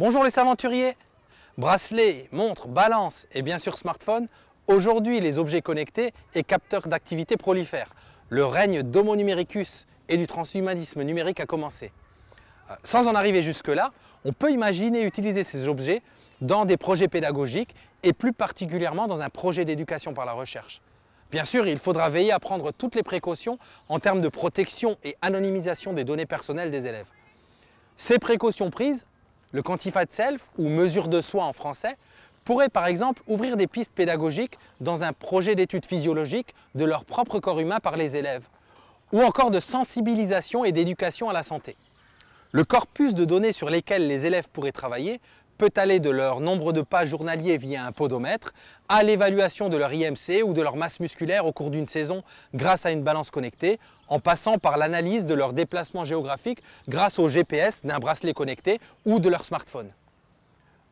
Bonjour les aventuriers Bracelets, montres, balances et bien sûr smartphones, aujourd'hui les objets connectés et capteurs d'activité prolifèrent. Le règne d'Homo numericus et du transhumanisme numérique a commencé. Euh, sans en arriver jusque-là, on peut imaginer utiliser ces objets dans des projets pédagogiques et plus particulièrement dans un projet d'éducation par la recherche. Bien sûr, il faudra veiller à prendre toutes les précautions en termes de protection et anonymisation des données personnelles des élèves. Ces précautions prises, le quantified self, ou mesure de soi en français, pourrait par exemple ouvrir des pistes pédagogiques dans un projet d'études physiologiques de leur propre corps humain par les élèves, ou encore de sensibilisation et d'éducation à la santé. Le corpus de données sur lesquelles les élèves pourraient travailler peut aller de leur nombre de pas journaliers via un podomètre à l'évaluation de leur IMC ou de leur masse musculaire au cours d'une saison grâce à une balance connectée, en passant par l'analyse de leur déplacement géographique grâce au GPS d'un bracelet connecté ou de leur smartphone.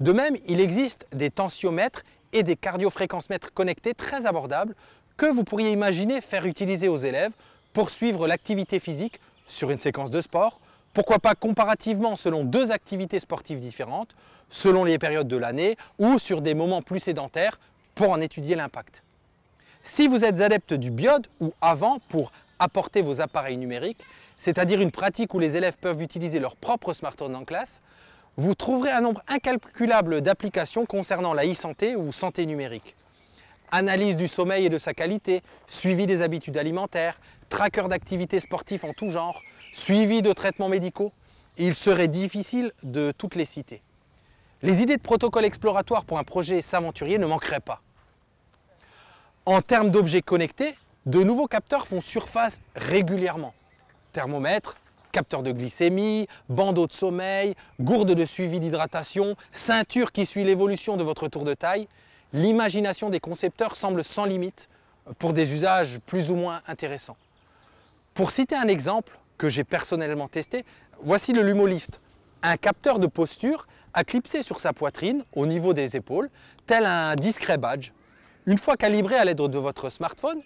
De même, il existe des tensiomètres et des cardiofréquencemètres connectés très abordables que vous pourriez imaginer faire utiliser aux élèves pour suivre l'activité physique sur une séquence de sport, pourquoi pas comparativement selon deux activités sportives différentes, selon les périodes de l'année ou sur des moments plus sédentaires pour en étudier l'impact. Si vous êtes adepte du biode ou avant pour apporter vos appareils numériques, c'est-à-dire une pratique où les élèves peuvent utiliser leur propre smartphone en classe, vous trouverez un nombre incalculable d'applications concernant la e-santé ou santé numérique analyse du sommeil et de sa qualité, suivi des habitudes alimentaires, tracker d'activités sportives en tout genre, suivi de traitements médicaux. Il serait difficile de toutes les citer. Les idées de protocole exploratoire pour un projet s'aventurier ne manqueraient pas. En termes d'objets connectés, de nouveaux capteurs font surface régulièrement. Thermomètre, capteur de glycémie, bandeau de sommeil, gourde de suivi d'hydratation, ceinture qui suit l'évolution de votre tour de taille, l'imagination des concepteurs semble sans limite pour des usages plus ou moins intéressants. Pour citer un exemple que j'ai personnellement testé, voici le Lumolift, un capteur de posture à clipser sur sa poitrine au niveau des épaules, tel un discret badge. Une fois calibré à l'aide de votre smartphone,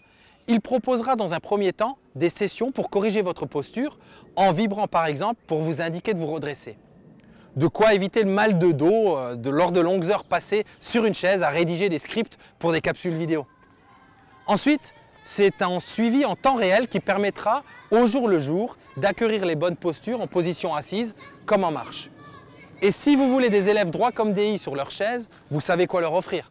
il proposera dans un premier temps des sessions pour corriger votre posture en vibrant par exemple pour vous indiquer de vous redresser. De quoi éviter le mal de dos euh, lors de longues heures passées sur une chaise à rédiger des scripts pour des capsules vidéo. Ensuite, c'est un suivi en temps réel qui permettra au jour le jour d'acquérir les bonnes postures en position assise comme en marche. Et si vous voulez des élèves droits comme des i sur leur chaise, vous savez quoi leur offrir.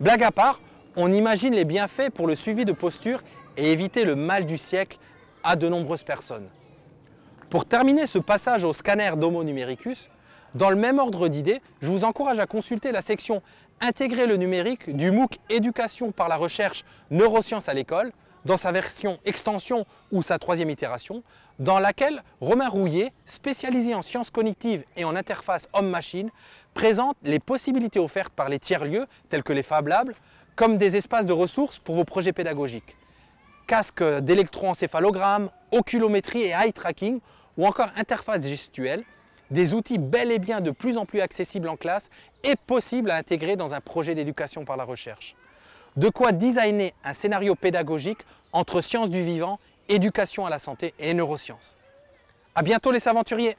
Blague à part, on imagine les bienfaits pour le suivi de posture et éviter le mal du siècle à de nombreuses personnes. Pour terminer ce passage au scanner d'Homo numericus, dans le même ordre d'idées, je vous encourage à consulter la section Intégrer le numérique du MOOC Éducation par la recherche neurosciences à l'école, dans sa version extension ou sa troisième itération, dans laquelle Romain Rouillet, spécialisé en sciences cognitives et en interface homme-machine, présente les possibilités offertes par les tiers-lieux, tels que les Fab comme des espaces de ressources pour vos projets pédagogiques. Casque d'électroencéphalogramme, oculométrie et eye tracking, ou encore interface gestuelle, des outils bel et bien de plus en plus accessibles en classe et possibles à intégrer dans un projet d'éducation par la recherche. De quoi designer un scénario pédagogique entre sciences du vivant, éducation à la santé et neurosciences. À bientôt les aventuriers